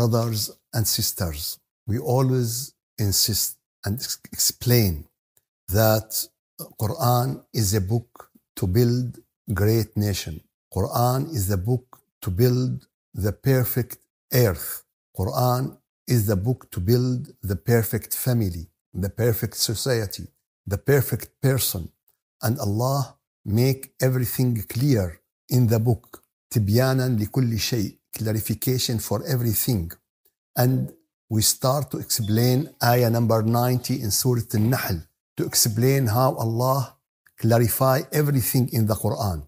brothers and sisters, we always insist and explain that Quran is a book to build great nation. Quran is the book to build the perfect earth. Quran is the book to build the perfect family, the perfect society, the perfect person. And Allah make everything clear in the book. تبيانا لكل شيء clarification for everything. And we start to explain ayah number 90 in Surah Al-Nahl to explain how Allah clarify everything in the Quran.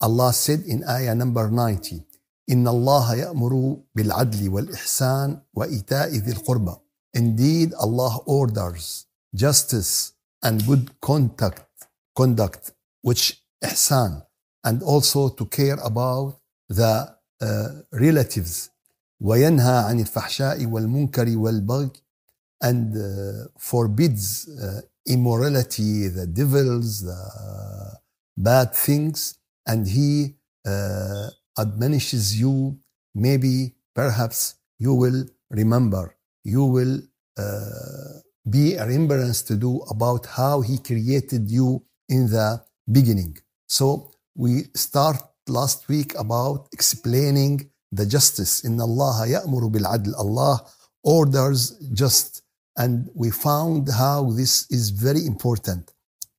Allah said in ayah number 90, إن الله يأمر بالعدل والإحسان وإيتاء ذي القربى. Indeed, Allah orders justice and good conduct, conduct which ihsan, and also to care about the uh, relatives وينهى عن الفحشاء والمنكر والبغي and uh, forbids uh, immorality, the devils, the bad things, and he uh, admonishes you. Maybe, perhaps, you will remember, you will uh, be a remembrance to do about how he created you in the beginning. So we start last week about explaining the justice. In Allah ya'muru bil Allah orders just. And we found how this is very important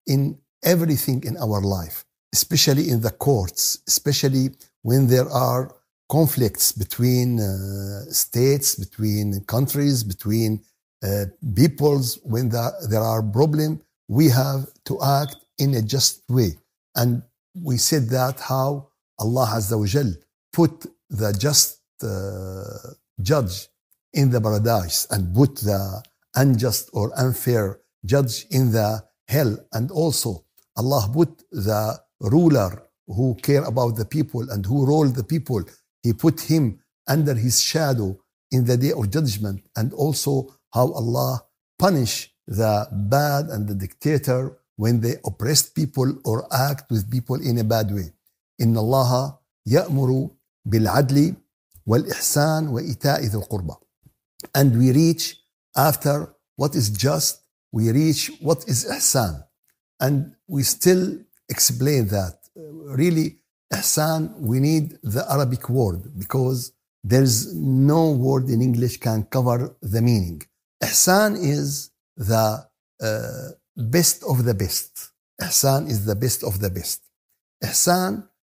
in everything in our life, especially in the courts, especially when there are conflicts between uh, states, between countries, between uh, peoples. When the, there are problems, we have to act in a just way. And we said that how Allah Azza wa Jal put the just uh, judge in the paradise and put the unjust or unfair judge in the hell. And also, Allah put the ruler who care about the people and who rule the people. He put him under his shadow in the day of judgment and also how Allah punish the bad and the dictator when they oppress people or act with people in a bad way. إن الله يأمر بالعدل والإحسان وإيتاء ذي القربى. And we reach after what is just, we reach what is إحسان. And we still explain that. Really, إحسان, we need the Arabic word because there's no word in English can cover the meaning. Ihsan is the uh, best of the best. Ihsan is the best of the best. Ihsan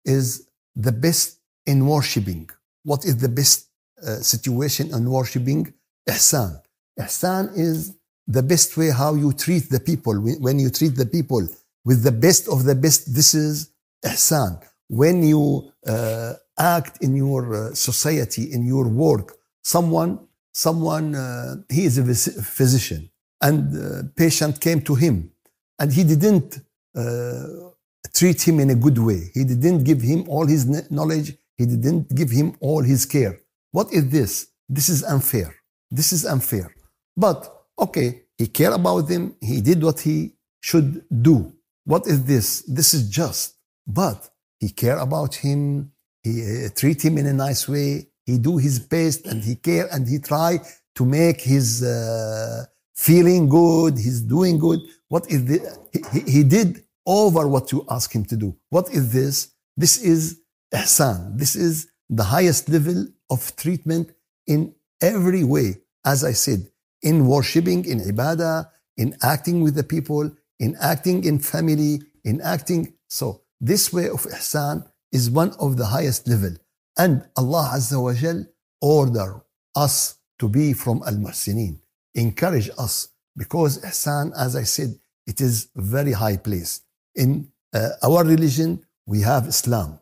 is the best in worshipping. What is the best uh, situation in worshipping? Ihsan. Ihsan is the best way how you treat the people. When you treat the people with the best of the best, this is ihsan. When you uh, act in your uh, society, in your work, someone, someone, uh, he is a physician and uh, patient came to him and he didn't uh, treat him in a good way. He didn't give him all his knowledge. He didn't give him all his care. What is this? This is unfair. This is unfair. But okay, he cared about them. He did what he should do. What is this? This is just. But he cared about him. He uh, treat him in a nice way. He do his best and he care and he try to make his uh, feeling good. He's doing good. What is this? He, he, he did over what you ask him to do. What is this? This is ihsan. This is the highest level of treatment in every way, as I said, in worshipping, in ibadah, in acting with the people, in acting in family, in acting. So this way of ihsan is one of the highest level. And Allah Azza wa Jal order us to be from al-muhsinin, encourage us because ihsan, as I said, it is very high place in uh, our religion, we have Islam.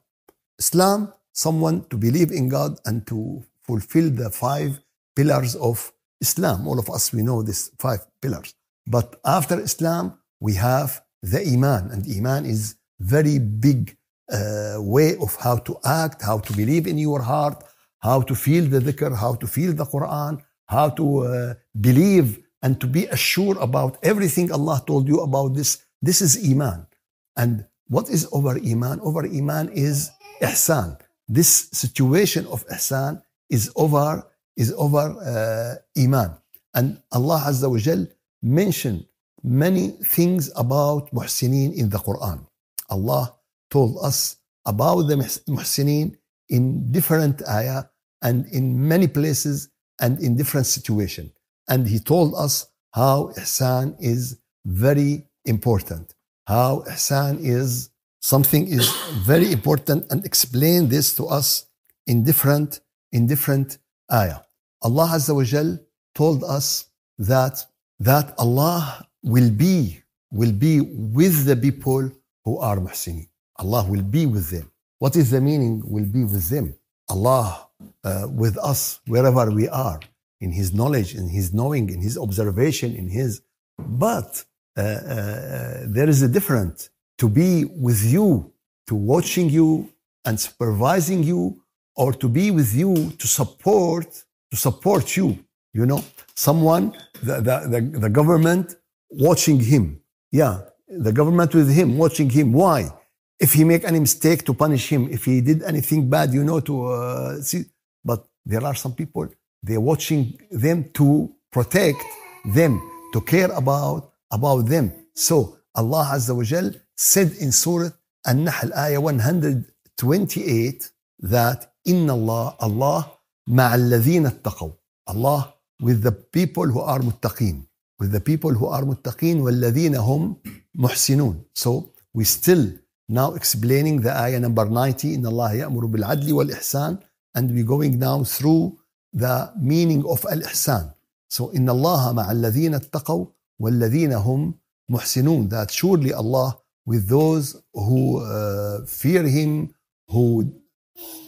Islam, someone to believe in God and to fulfill the five pillars of Islam. All of us, we know these five pillars. But after Islam, we have the Iman, and Iman is very big uh, way of how to act, how to believe in your heart, how to feel the dhikr, how to feel the Quran, how to uh, believe and to be assured about everything Allah told you about this. This is Iman. And what is over Iman? Over Iman is Ihsan. This situation of Ihsan is over, is over uh, Iman. And Allah Azza wa Jal mentioned many things about Muhsinin in the Quran. Allah told us about the Muhsinin in different ayah and in many places and in different situation. And he told us how Ihsan is very important how ihsan is something is very important and explain this to us in different in different ayah. Allah Azza wa Jal told us that that Allah will be will be with the people who are muhsinin. Allah will be with them. What is the meaning will be with them? Allah uh, with us wherever we are in his knowledge in his knowing in his observation in his but uh, uh, uh, there is a difference to be with you, to watching you and supervising you, or to be with you to support to support you. You know, someone the the, the, the government watching him. Yeah, the government with him watching him. Why? If he make any mistake, to punish him. If he did anything bad, you know, to uh, see. But there are some people they're watching them to protect them, to care about about them. So Allah Azza wa Jal said in Surah An-Nahl ayah 128 that Inna Allah Allah مع الذين اتقوا Allah with the people who are muttaqin with the people who are muttaqin والذين هم محسنون so we still now explaining the ayah number 90 إن الله يأمر بالعدل والإحسان and we going now through the meaning of al-ihsan so Inna Allah مع الذين اتقوا وَالَّذِينَ هُمْ muhsinun, that surely Allah with those who uh, fear Him, who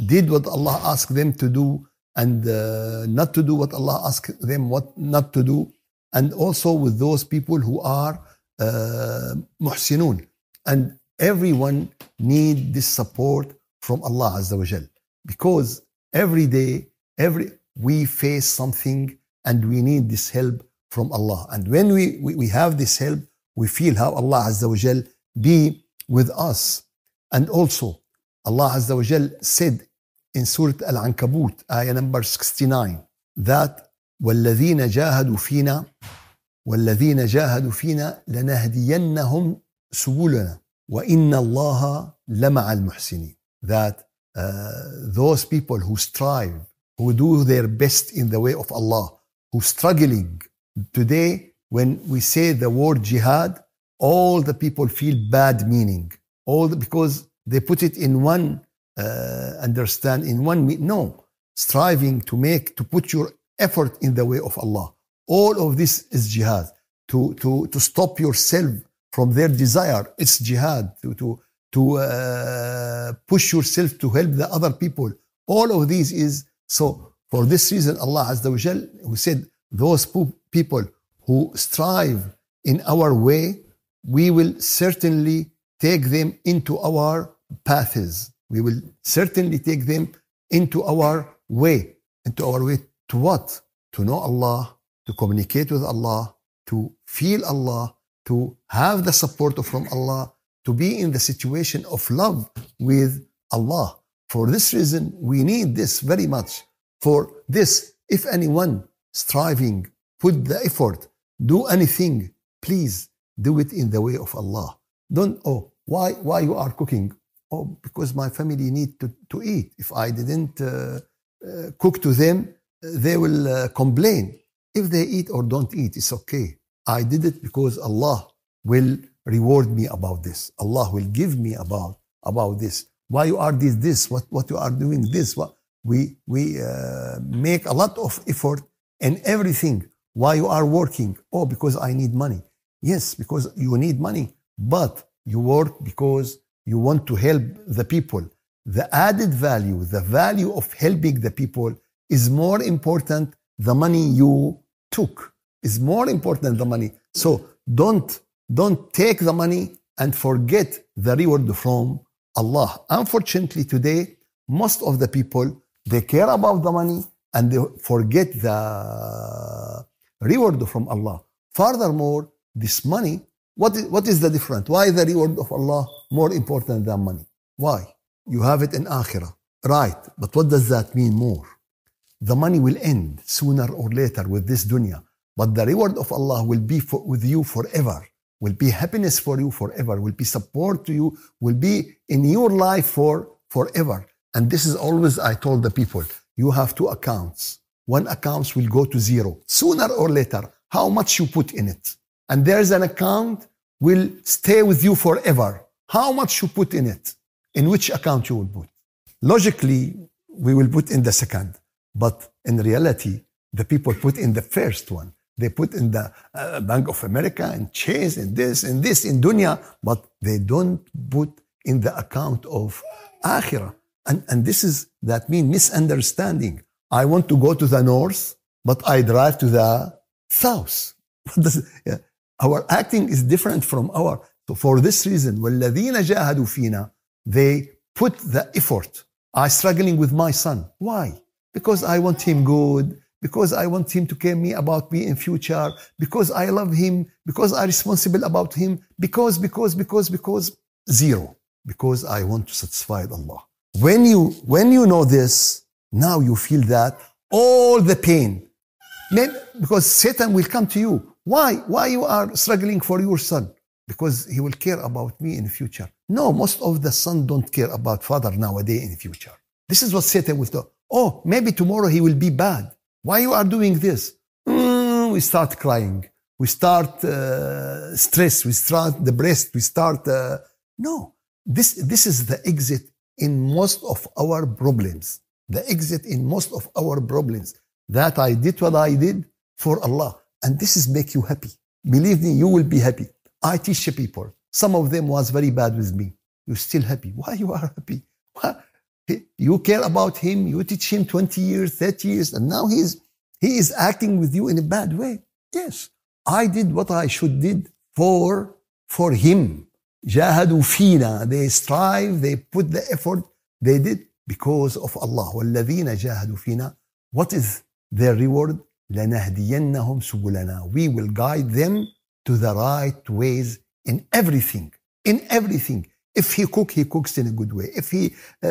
did what Allah asked them to do and uh, not to do what Allah asked them what not to do, and also with those people who are uh, And everyone need this support from Allah Azza wa Jal because every day, every we face something and we need this help from Allah. And when we, we, we have this help, we feel how Allah Azza wa Jal be with us. And also, Allah Azza wa Jal said in Surah Al-Ankabut, ayah number 69, that وَالَّذِينَ جَاهَدُوا فِينَا وَالَّذِينَ جَاهَدُوا فِينَا لَنَهْدِيَنَّهُمْ سُبُولَنَا وَإِنَّ اللَّهَ لَمَعَ الْمُحْسِنِينَ That uh, those people who strive, who do their best in the way of Allah, who struggling Today, when we say the word jihad, all the people feel bad meaning, all the, because they put it in one uh, understand in one no striving to make to put your effort in the way of Allah. All of this is jihad. To to to stop yourself from their desire, it's jihad. To to to uh, push yourself to help the other people. All of these is so. For this reason, Allah Azza wa Jal, who said, "Those who people who strive in our way, we will certainly take them into our paths. We will certainly take them into our way. Into our way to what? To know Allah, to communicate with Allah, to feel Allah, to have the support from Allah, to be in the situation of love with Allah. For this reason, we need this very much. For this, if anyone striving put the effort, do anything, please do it in the way of Allah. Don't, oh, why, why you are cooking? Oh, because my family need to, to eat. If I didn't uh, uh, cook to them, they will uh, complain. If they eat or don't eat, it's okay. I did it because Allah will reward me about this. Allah will give me about, about this. Why you are this, this, what, what you are doing, this. What, we we uh, make a lot of effort in everything why you are working? Oh, because I need money. Yes, because you need money, but you work because you want to help the people. The added value, the value of helping the people is more important the money you took is more important than the money. So don't don't take the money and forget the reward from Allah. Unfortunately, today most of the people they care about the money and they forget the reward from Allah. Furthermore, this money, what is, what is the difference? Why the reward of Allah more important than money? Why? You have it in Akhirah. Right, but what does that mean more? The money will end sooner or later with this dunya, but the reward of Allah will be for, with you forever, will be happiness for you forever, will be support to you, will be in your life for forever. And this is always I told the people, you have two accounts one account will go to zero sooner or later. How much you put in it. And there's an account will stay with you forever. How much you put in it, in which account you will put. Logically, we will put in the second, but in reality, the people put in the first one. They put in the uh, Bank of America and Chase and this and this in Dunya, but they don't put in the account of Akhirah. And, and this is, that means misunderstanding. I want to go to the north, but I drive to the south. Our acting is different from our. So for this reason, وَالَّذِينَ جَاهَدُوا فِينَا They put the effort. I'm struggling with my son. Why? Because I want him good. Because I want him to care me about me in future. Because I love him. Because I'm responsible about him. Because, because, because, because. Zero. Because I want to satisfy Allah. When you, when you know this, now you feel that all the pain. because Satan will come to you. Why? Why you are struggling for your son? Because he will care about me in future. No, most of the son don't care about father nowadays in future. This is what Satan will do. Oh, maybe tomorrow he will be bad. Why you are doing this? Mm, we start crying. We start uh, stress. We start the breast. We start uh, no. This this is the exit in most of our problems the exit in most of our problems. That I did what I did for Allah. And this is make you happy. Believe me, you will be happy. I teach people. Some of them was very bad with me. You're still happy. Why you are happy? Why? You care about him. You teach him 20 years, 30 years, and now he's he is acting with you in a bad way. Yes, I did what I should did for for him. جاهدوا فينا. They strive. They put the effort. They did because of Allah وَالَّذِينَ جَاهَدُوا فِينَا What is their reward? لَنَهْدِيَنَّهُمْ سُبُلَنَا We will guide them to the right ways in everything. In everything. If he cook, he cooks in a good way. If he uh,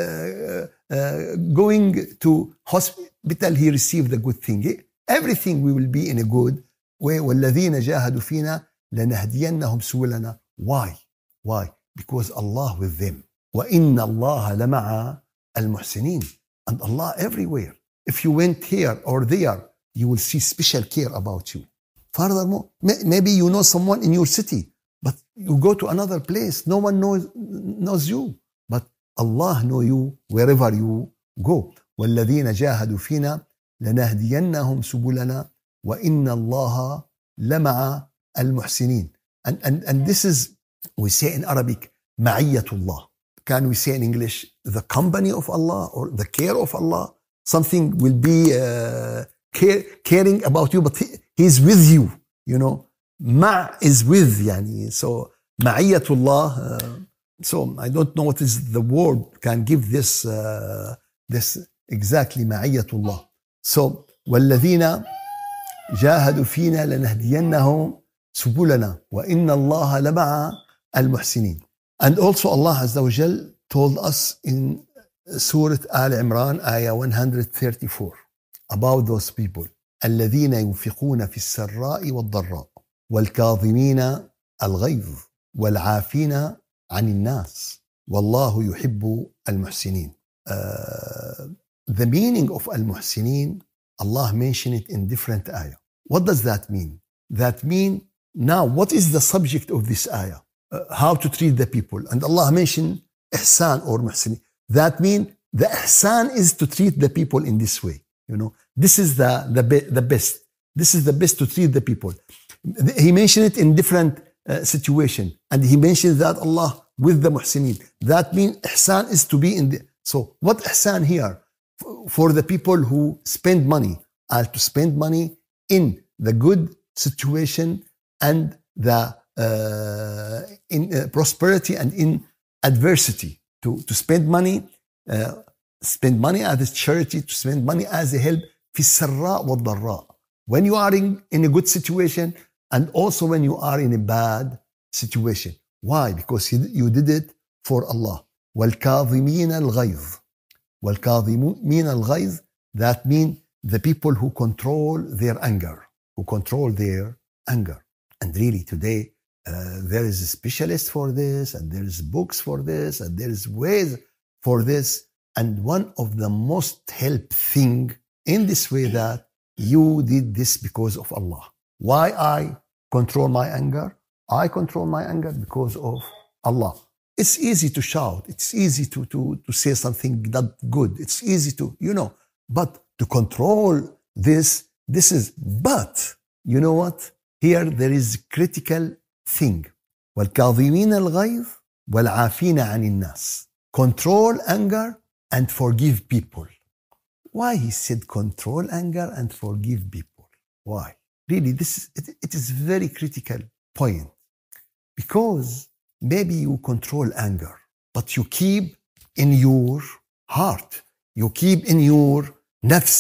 uh, going to hospital, he receives the good thing. Everything we will be in a good way. وَالَّذِينَ جَاهَدُوا فِينَا لَنَهْدِيَنَّهُمْ سُبُلَنَا Why? Why? Because Allah with them. وَإِنَّ اللَّهَ لَمَعَ المحسنين and Allah everywhere if you went here or there you will see special care about you furthermore maybe you know someone in your city but you go to another place no one knows, knows you but Allah know you wherever you go والذين جاهدوا فينا لنهدينهم سبلنا وإن الله لمع المحسنين and, and, and this is we say in Arabic معية الله can we say in English, the company of Allah or the care of Allah? Something will be uh, care, caring about you, but he, He's with you, you know. Ma is with, yani. So, ma'iyatullah. Uh, so, I don't know what is the word can give this, uh, this exactly, ma'iyatullah. So, والذين جاهدوا فينا لنهدينهم سبلنا وإن الله لمع المحسنين. And also Allah Azza wa Jal told us in Surah Al Imran, Ayah 134, about those people. الذين ينفقون في السراء والضراء والكاظمين الغيظ والعافين عن الناس والله يحب المحسنين. Uh, the meaning of al-muhsinin, Allah mentioned it in different ayah. What does that mean? That mean now what is the subject of this ayah? Uh, how to treat the people. And Allah mentioned ihsan or muhsini. That means the ihsan is to treat the people in this way. You know, this is the, the, be, the best. This is the best to treat the people. He mentioned it in different uh, situation. And he mentioned that Allah with the muhsinin. That means ihsan is to be in the, so what ihsan here? For the people who spend money are to spend money in the good situation and the uh, in uh, prosperity and in adversity, to, to spend money, uh, spend money as a charity, to spend money as a help في wa والضراء. When you are in, in a good situation and also when you are in a bad situation. Why? Because you did it for Allah. والكاظمين min al الغيظ that means the people who control their anger, who control their anger. And really today uh, there is a specialist for this, and there is books for this, and there is ways for this. And one of the most help thing in this way that you did this because of Allah. Why I control my anger? I control my anger because of Allah. It's easy to shout. It's easy to, to, to say something not good. It's easy to, you know, but to control this, this is, but you know what? Here there is critical thing والكاظمين الغيظ والعافين عن الناس control anger and forgive people why he said control anger and forgive people why really this is, it, it is very critical point because maybe you control anger but you keep in your heart you keep in your nafs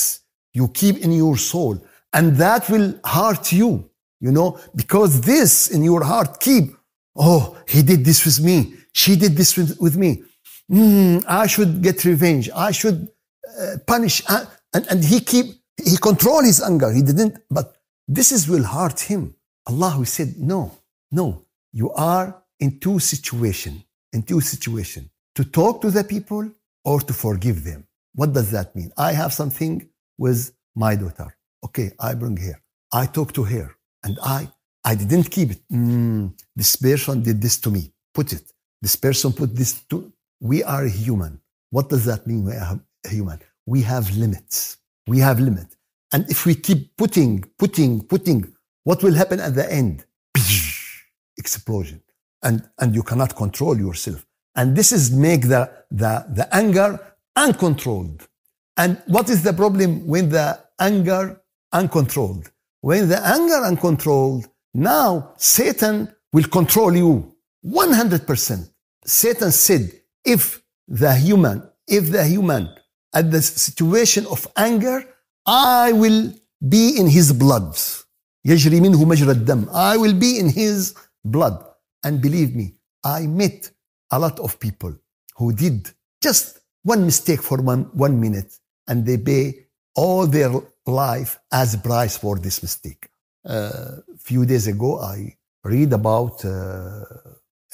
you keep in your soul and that will hurt you you know, because this in your heart keep, oh, he did this with me. She did this with, with me. Mm, I should get revenge. I should uh, punish. Uh, and, and he keep, he control his anger. He didn't, but this is will hurt him. Allah said, no, no, you are in two situation, in two situation, to talk to the people or to forgive them. What does that mean? I have something with my daughter. Okay, I bring her. I talk to her. And I, I didn't keep it. Mm, this person did this to me. Put it. This person put this to. We are human. What does that mean? We are human. We have limits. We have limit. And if we keep putting, putting, putting, what will happen at the end? Explosion. And, and you cannot control yourself. And this is make the, the, the anger uncontrolled. And what is the problem when the anger uncontrolled? when the anger uncontrolled, now Satan will control you 100%. Satan said, if the human, if the human at the situation of anger, I will be in his blood. يجري منه مجرى الدم. I will be in his blood. And believe me, I met a lot of people who did just one mistake for one, one minute and they pay all their life as a price for this mistake. A uh, few days ago, I read about uh,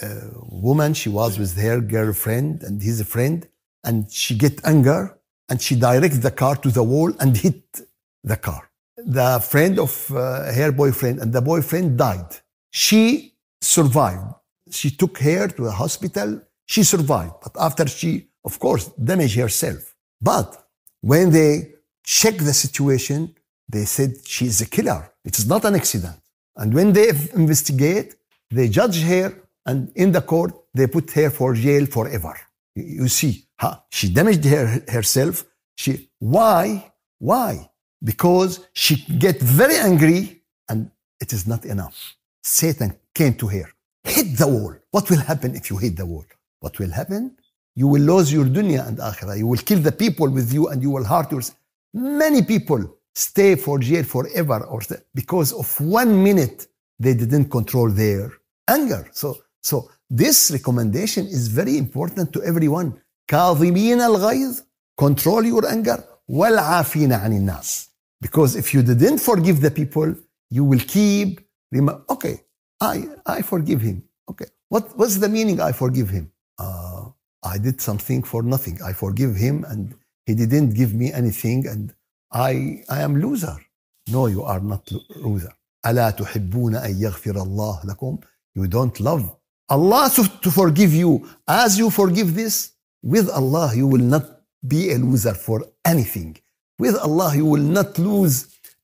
a woman she was with her girlfriend and his friend and she get anger and she directs the car to the wall and hit the car the friend of uh, her boyfriend and the boyfriend died she survived she took her to the hospital she survived but after she of course damaged herself but when they Check the situation, they said she is a killer. It is not an accident. And when they investigate, they judge her, and in the court, they put her for jail forever. You see, huh? she damaged her, herself. She why? Why? Because she get very angry, and it is not enough. Satan came to her. Hit the wall. What will happen if you hit the wall? What will happen? You will lose your dunya and akhirah. You will kill the people with you, and you will hurt yourself. Many people stay for jail forever or because of one minute they didn't control their anger. So, so this recommendation is very important to everyone. كاظمين الغيظ control your anger والعافين عن الناس. Because if you didn't forgive the people, you will keep okay, I I forgive him. Okay, what what's the meaning I forgive him? Uh, I did something for nothing. I forgive him and he didn't give me anything and I, I am loser. No, you are not loser. ألا تحبون أن يغفر الله لكم You don't love Allah to forgive you. As you forgive this, with Allah you will not be a loser for anything. With Allah you will not lose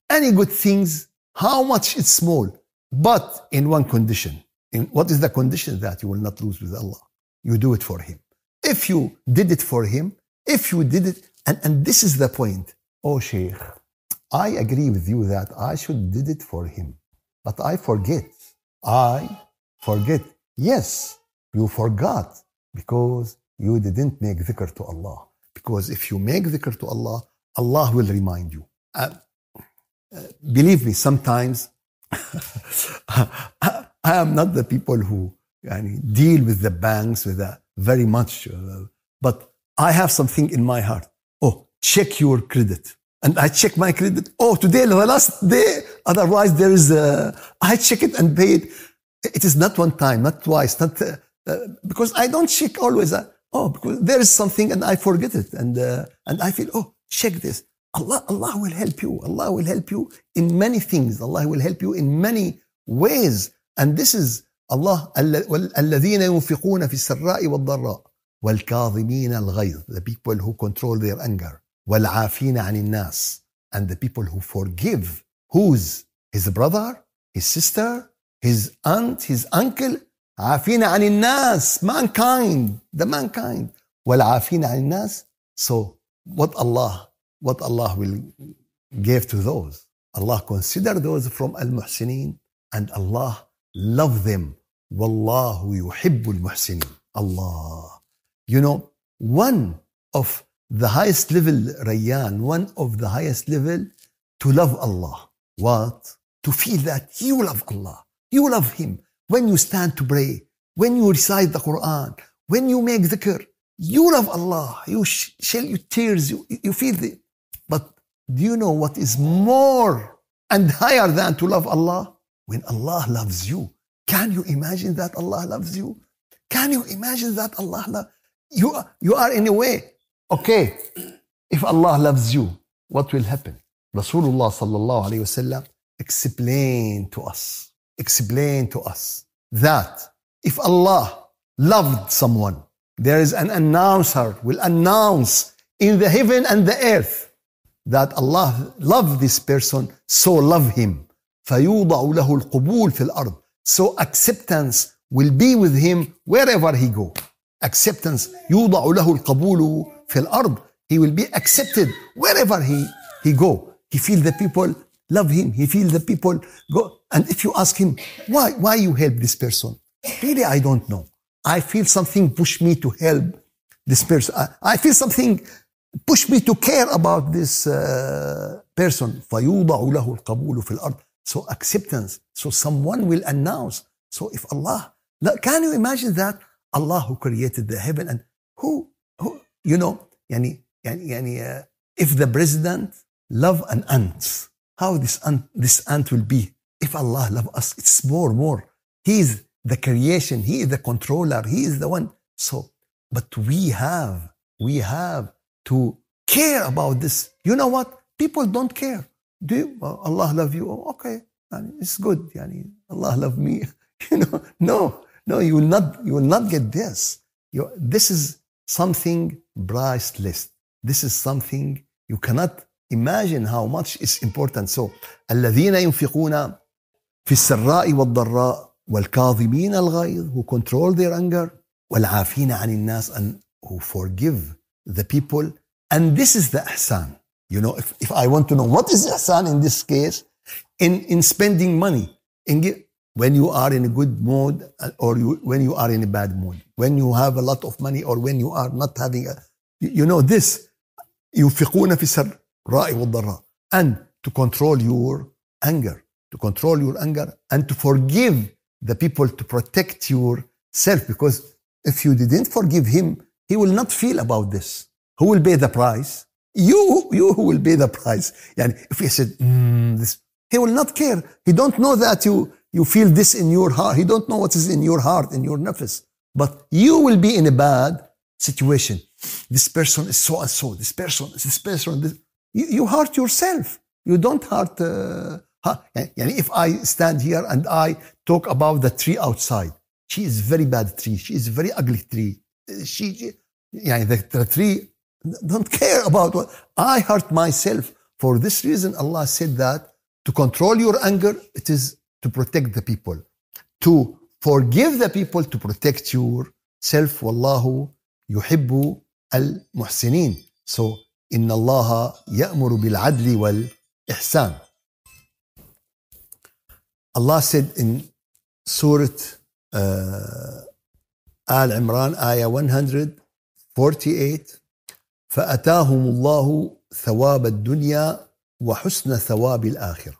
any good things, how much it's small. But in one condition. In what is the condition that you will not lose with Allah? You do it for Him. If you did it for Him, if you did it, and, and this is the point. Oh, Sheikh, I agree with you that I should did it for him, but I forget. I forget. Yes, you forgot because you didn't make dhikr to Allah. Because if you make dhikr to Allah, Allah will remind you. Uh, uh, believe me, sometimes I am not the people who deal with the banks with a, very much, uh, but I have something in my heart. Oh, check your credit. And I check my credit. Oh, today, the last day. Otherwise, there is a, I check it and pay it. It is not one time, not twice, not, uh, uh, because I don't check always. Uh, oh, because there is something and I forget it. And, uh, and I feel, oh, check this. Allah, Allah will help you. Allah will help you in many things. Allah will help you in many ways. And this is Allah, الذين ينفقون في السراء والضراء والكاظمين الغيظ the people who control their anger والعافين عن الناس and the people who forgive whose his brother his sister his aunt his uncle عافين عن الناس mankind the mankind والعافين عن الناس so what Allah what Allah will give to those Allah consider those from al-muhsinin and Allah love them والله يحب المحسنين الله you know, one of the highest level Rayyan, one of the highest level to love Allah. What? To feel that you love Allah, you love Him. When you stand to pray, when you recite the Quran, when you make dhikr, you love Allah, you shed your tears, you, you feel it. But do you know what is more and higher than to love Allah? When Allah loves you. Can you imagine that Allah loves you? Can you imagine that Allah loves you, you are in a way. Okay, if Allah loves you, what will happen? Rasulullah sallallahu alayhi wasallam explained to us, explained to us that if Allah loved someone, there is an announcer will announce in the heaven and the earth that Allah loved this person, so love him. فيوضع له القبول في الأرض. So acceptance will be with him wherever he goes acceptance يوضع له القبول في الأرض he will be accepted wherever he he go he feel the people love him he feel the people go and if you ask him why why you help this person really I don't know I feel something push me to help this person I, I feel something push me to care about this uh, person فيوضع له القبول في الأرض so acceptance so someone will announce so if Allah can you imagine that Allah who created the heaven and who, who you know, yani, yani, yani, uh, if the president love an ant, how this ant, this ant will be? If Allah love us, it's more, more. He is the creation, He is the controller, He is the one. So, but we have, we have to care about this. You know what? People don't care. Do you, Allah love you? Oh, okay, it's good. Yani, Allah love me. you know, no, no, you will not, you will not get this. You, this is something priceless. This is something you cannot imagine how much is important. So, الذين ينفقون في السراء والضراء والكاظمين الغيظ who control their anger والعافين عن الناس and who forgive the people. And this is the ihsan. You know, if, if I want to know what is ihsan in this case, in, in spending money, in give, when you are in a good mood uh, or you, when you are in a bad mood, when you have a lot of money or when you are not having a, you know this ينفقون في السر الراء والضراء and to control your anger to control your anger and to forgive the people to protect yourself because if you didn't forgive him he will not feel about this who will pay the price you you will pay the price And if he said mm, this he will not care he don't know that you you feel this in your heart. He don't know what is in your heart, in your nafs. But you will be in a bad situation. This person is so and so. This person is this person. This. You, you hurt yourself. You don't hurt. Uh, if I stand here and I talk about the tree outside, she is very bad tree. She is very ugly tree. She, she the, the tree don't care about what I hurt myself. For this reason, Allah said that to control your anger, it is to protect the people to forgive the people to protect yourself والله يحب المحسنين so إن الله يأمر بالعدل والإحسان Allah said in Surah uh, Al Imran Ayah 148 فأتاهم الله ثواب الدنيا وحسن ثواب الآخرة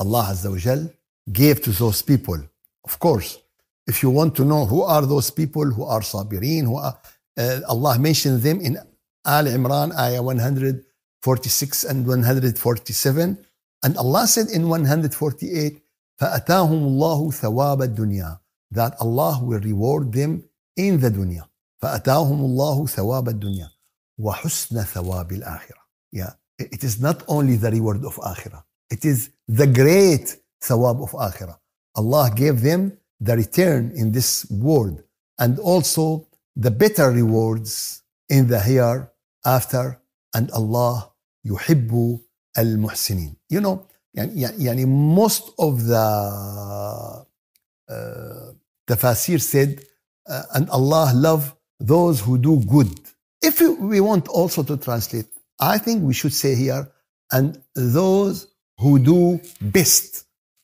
Allah Azza wa وجل gave to those people. Of course, if you want to know who are those people who are sabirin, who are, uh, Allah mentioned them in Al Imran, ayah 146 and 147. And Allah said in 148, فَأَتَاهُمُ اللَّهُ ثَوَابَ الدُّنْيَا That Allah will reward them in the dunya. فَأَتَاهُمُ اللَّهُ ثَوَابَ الدُّنْيَا وَحُسْنَ ثَوَابِ الْآخِرَةِ Yeah, it is not only the reward of akhirah. It is the great thawab of akhirah. Allah gave them the return in this world and also the better rewards in the hereafter. and Allah يحب المحسنين. You know, يعني most of the uh, said uh, and Allah love those who do good. If we want also to translate, I think we should say here, and those who do best.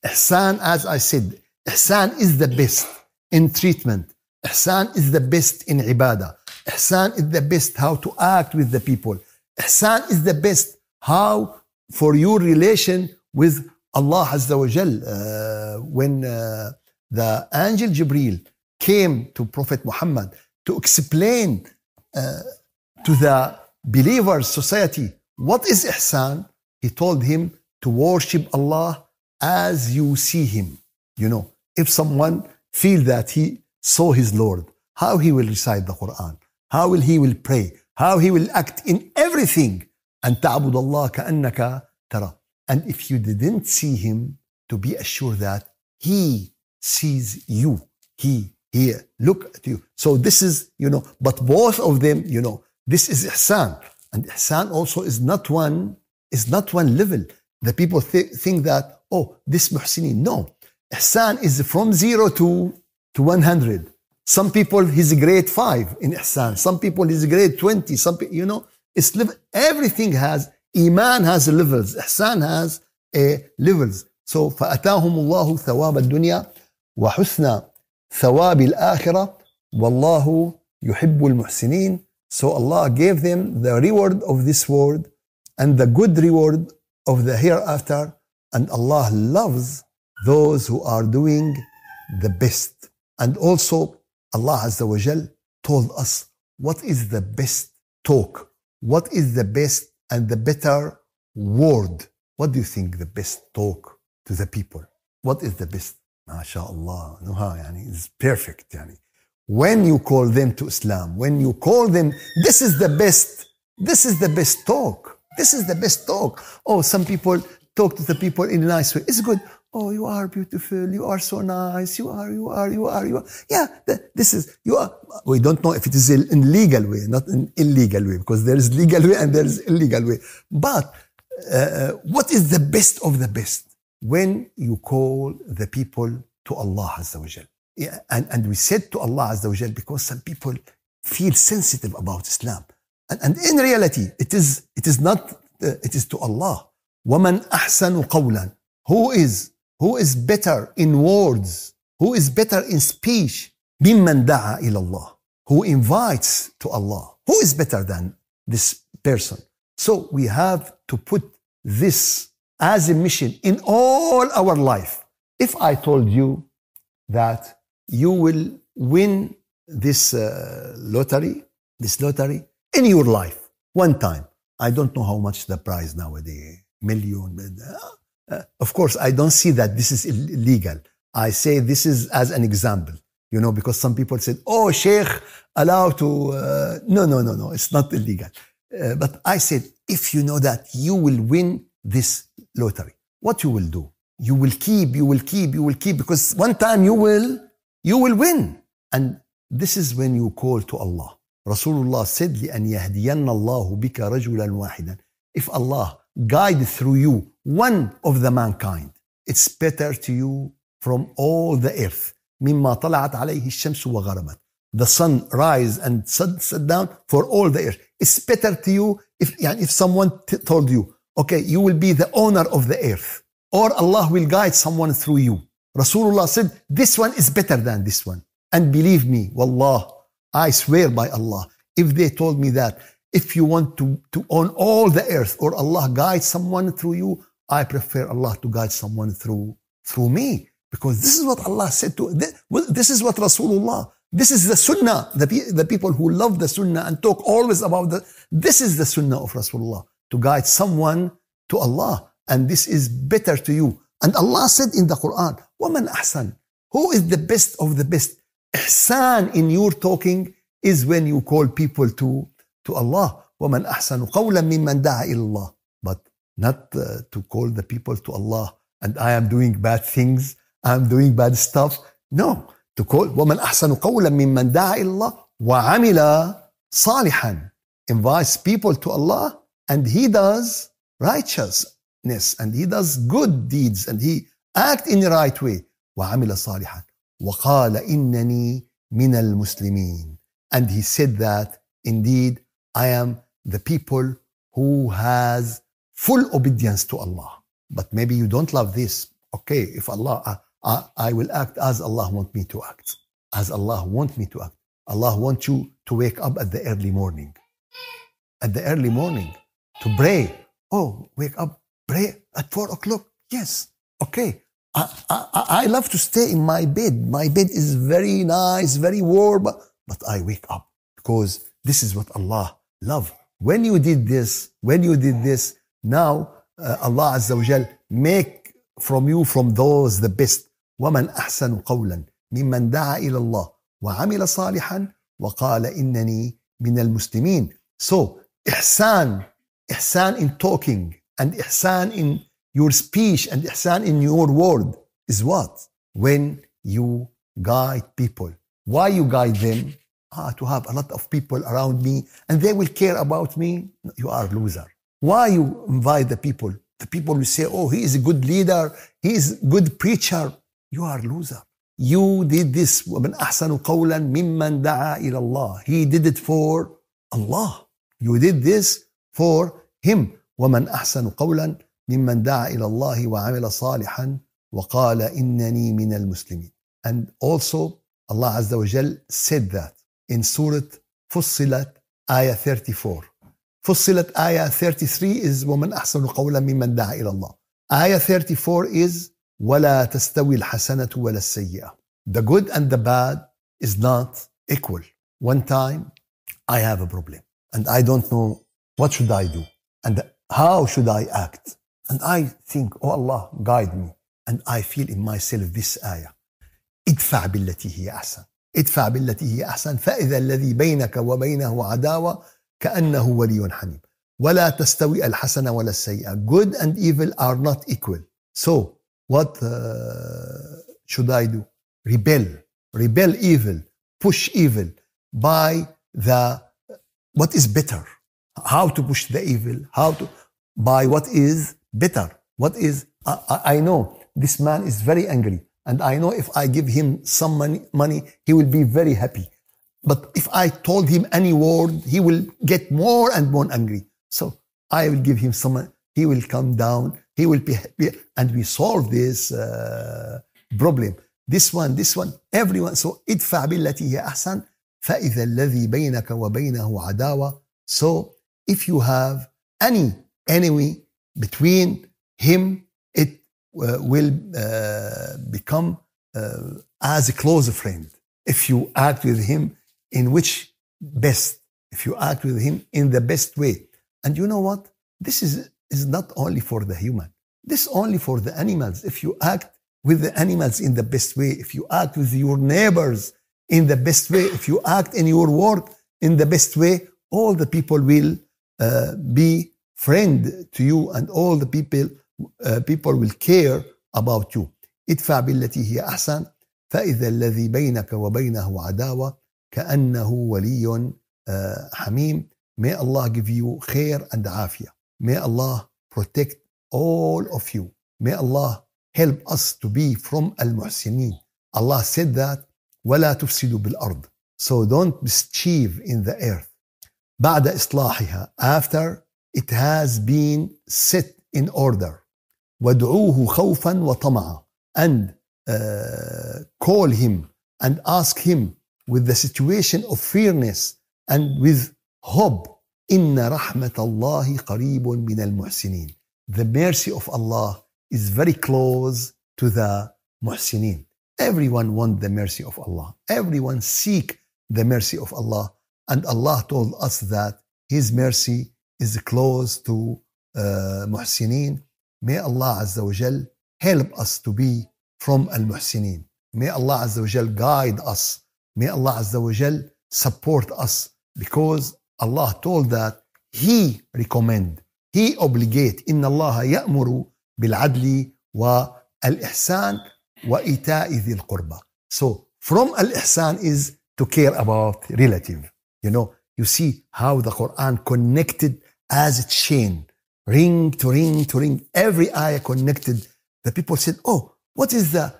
Ihsan, as I said, Ihsan is the best in treatment. Ihsan is the best in ibadah. Ihsan is the best how to act with the people. Ihsan is the best how for your relation with Allah Azza wa Jal. Uh, when uh, the angel Jibril came to Prophet Muhammad to explain uh, to the believers society what is ihsan, he told him to worship Allah as you see him. You know, if someone feel that he saw his Lord, how he will recite the Quran, how will he will pray, how he will act in everything. And تعبد الله كأنك ترى. And if you didn't see him, to be assured that he sees you. He here, look at you. So this is, you know, but both of them, you know, this is ihsan. And ihsan also is not one, is not one level. The people th- think that, oh, this muhsini. No, Ihsan is from zero to, to 100. Some people, he's a grade five in Ihsan. Some people, he's a grade 20. Some people, you know, it's everything has, Iman has levels. Ihsan has eh, levels. So, فأتاهم الله ثواب الدنيا وحسن ثواب الآخرة والله يحب المحسنين. So Allah gave them the reward of this world and the good reward of the hereafter, and Allah loves those who are doing the best. And also, Allah Azza wa Jal told us what is the best talk, what is the best and the better word. What do you think the best talk to the people? What is the best? MashaAllah, Nuha, yani, it's perfect. Yani. When you call them to Islam, when you call them, this is the best, this is the best talk. This is the best talk. Oh, some people talk to the people in a nice way. It's good. Oh, you are beautiful. You are so nice. You are, you are, you are, you are. Yeah, this is, you are. We don't know if it is in legal way, not in illegal way, because there is legal way and there is illegal way. But uh, uh, what is the best of the best? When you call the people to Allah Azza wa Jal. Yeah, and, and we said to Allah Azza wa Jal because some people feel sensitive about Islam. And, and in reality, it is, it is not, uh, it is to Allah. وَمَنْ أَحْسَنُ قَوْلًا Who is, who is better in words? Who is better in speech? مِمَّنْ دَعَى إِلَى اللَّهِ Who invites to Allah? Who is better than this person? So we have to put this as a mission in all our life. If I told you that you will win this uh, lottery, this lottery, in your life, one time. I don't know how much the price nowadays, million. Uh, uh, of course, I don't see that this is illegal. I say this is as an example, you know, because some people said, oh, Sheikh, allow to, uh, no, no, no, no, it's not illegal. Uh, but I said, if you know that you will win this lottery, what you will do? You will keep, you will keep, you will keep, because one time you will, you will win. And this is when you call to Allah. Rasulullah said, لأن اللَّهُ بك رجلا واحدا. If Allah guide through you one of the mankind, it's better to you from all the earth. مما طلعت عليه الشمس وغربت. The sun rise and set down for all the earth. It's better to you if, if someone told you, okay, you will be the owner of the earth. Or Allah will guide someone through you. Rasulullah said, this one is better than this one. And believe me, wallah, I swear by Allah, if they told me that, if you want to, to own all the earth or Allah guide someone through you, I prefer Allah to guide someone through, through me. Because this is what Allah said to, this, this is what Rasulullah, this is the sunnah, the, the people who love the sunnah and talk always about the, this is the sunnah of Rasulullah, to guide someone to Allah. And this is better to you. And Allah said in the Quran, "Woman, أَحْسَنُ Who is the best of the best? Ihsan in your talking is when you call people to, to Allah. وَمَنْ أَحْسَنُ قَوْلًا مِمَّنْ دَعَ إِلَى اللَّهِ But not uh, to call the people to Allah and I am doing bad things, I am doing bad stuff. No, to call وَمَنْ أَحْسَنُ قَوْلًا مِمَّنْ دَعَ إِلَى اللَّهِ وَعَمِلَ صَالِحًا Invites people to Allah and he does righteousness and he does good deeds and he act in the right way. وَعَمِلَ صَالِحًا وقال إنني من المسلمين and he said that indeed I am the people who has full obedience to Allah but maybe you don't love this okay if Allah I, I will act as Allah want me to act as Allah want me to act Allah want you to wake up at the early morning at the early morning to pray oh wake up pray at four o'clock yes okay I, I, I love to stay in my bed. My bed is very nice, very warm, but I wake up because this is what Allah love. When you did this, when you did this, now uh, Allah Azza wa Jal make from you from those the best. ومن أحسن قولا ممن دعا إلى الله وعمل صالحا وقال إنني من المسلمين. So, ihsan, ihsan in talking and ihsan in your speech and ihsan in your word is what? When you guide people. Why you guide them? Ah, to have a lot of people around me and they will care about me. You are a loser. Why you invite the people? The people will say, oh, he is a good leader. He is a good preacher. You are a loser. You did this. وَمَنْ أَحْسَنُ قَوْلًا مِمَّنْ دَعَا إِلَى اللَّهِ He did it for Allah. You did this for him. وَمَنْ أَحْسَنُ قَوْلًا ممن دعا إلى الله وعمل صالحا وقال إنني من المسلمين and also Allah عز وجل said that in Surah فصلت آية 34 فصلت آية 33 is ومن أحسن قولا ممن دعا إلى الله آية 34 is ولا تستوي الحسنة ولا السيئة The good and the bad is not equal One time I have a problem and I don't know what should I do and how should I act And I think, oh Allah, guide me. And I feel in myself this ayah. ادفع بالتي هي أحسن ادفع بالتي هي أحسن فإذا الذي بينك وبينه عداوة كأنه ولي حميم ولا تستوي الحسنة ولا السيئة good and evil are not equal so what uh, should I do rebel rebel evil push evil by the what is better how to push the evil how to by what is better. What is, I, I know this man is very angry and I know if I give him some money, money, he will be very happy. But if I told him any word, he will get more and more angry. So I will give him some money. He will come down. He will be happy. And we solve this uh, problem. This one, this one, everyone. So ادفع بالتي هي أحسن فإذا الذي بينك وبينه عداوة. So if you have any enemy between him, it uh, will uh, become uh, as a closer friend if you act with him in which best, if you act with him in the best way. And you know what? This is, is not only for the human, this only for the animals. If you act with the animals in the best way, if you act with your neighbors in the best way, if you act in your work in the best way, all the people will uh, be friend to you and all the people uh, people will care about you ادفع بالتي هي أحسن فإذا الذي بينك وبينه عداوة كأنه ولي uh, حميم May Allah give you خير and عافيه May Allah protect all of you. May Allah help us to be from المحسنين Allah said that ولا تفسدوا بالأرض. So don't mischief in the earth. بعد إصلاحها after It has been set in order. وَادْعُوهُ خَوْفًا وَطَمَعًا And uh, call him and ask him with the situation of fearness and with hope. إِنَّ رَحْمَةَ اللَّهِ قَرِيبٌ مِنَ الْمُحْسِنِينَ The mercy of Allah is very close to the muhsinin. Everyone want the mercy of Allah. Everyone seek the mercy of Allah. And Allah told us that His mercy is close to uh, muhsinin. May Allah Azza wa Jal help us to be from al muhsinin. May Allah Azza wa Jal guide us. May Allah Azza wa Jal support us because Allah told that He recommend, He obligate. Allah adli wa al بالعدل wa وإيتاء ذي Qurba. So from al-ihsan is to care about relative. You know, you see how the Quran connected as a chain, ring to ring to ring. Every eye connected. The people said, oh, what is the, uh,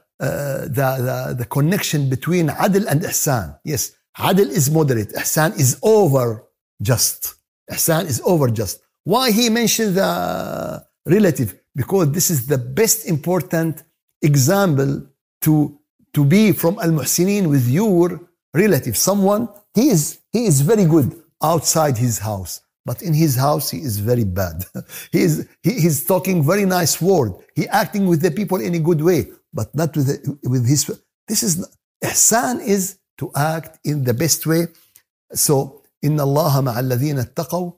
the, the, the connection between Adil and ihsan? Yes, Adil is moderate. Ihsan is over just. Ihsan is over just. Why he mentioned the relative? Because this is the best important example to, to be from al-muhsinin with your relative. Someone, he is, he is very good outside his house. but in his house he is very bad he is he, he's talking very nice word he acting with the people in a good way but not with the, with his this is ihsan is to act in the best way so إن الله مع الذين اتقوا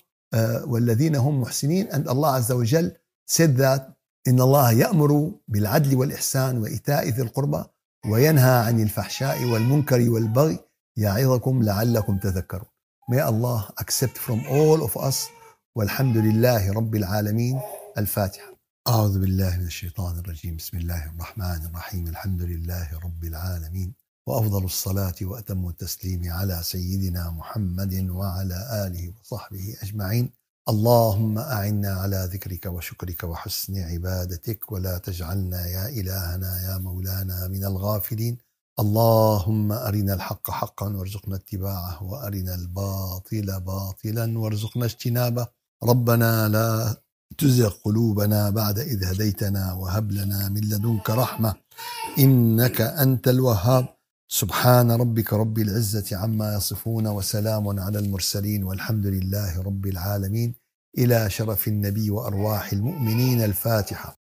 والذين هم محسنين and Allah عز وجل said that إن الله يأمر بالعدل والإحسان وإيتاء ذي القربى وينهى عن الفحشاء والمنكر والبغي يعظكم لعلكم تذكرون May Allah accept from all of us والحمد لله رب العالمين الفاتحة أعوذ بالله من الشيطان الرجيم بسم الله الرحمن الرحيم الحمد لله رب العالمين وأفضل الصلاة وأتم التسليم على سيدنا محمد وعلى آله وصحبه أجمعين اللهم أعنا على ذكرك وشكرك وحسن عبادتك ولا تجعلنا يا إلهنا يا مولانا من الغافلين اللهم أرنا الحق حقا وارزقنا اتباعه وأرنا الباطل باطلا وارزقنا اجتنابه ربنا لا تزغ قلوبنا بعد إذ هديتنا وهب لنا من لدنك رحمة إنك أنت الوهاب سبحان ربك رب العزة عما يصفون وسلام على المرسلين والحمد لله رب العالمين إلى شرف النبي وأرواح المؤمنين الفاتحة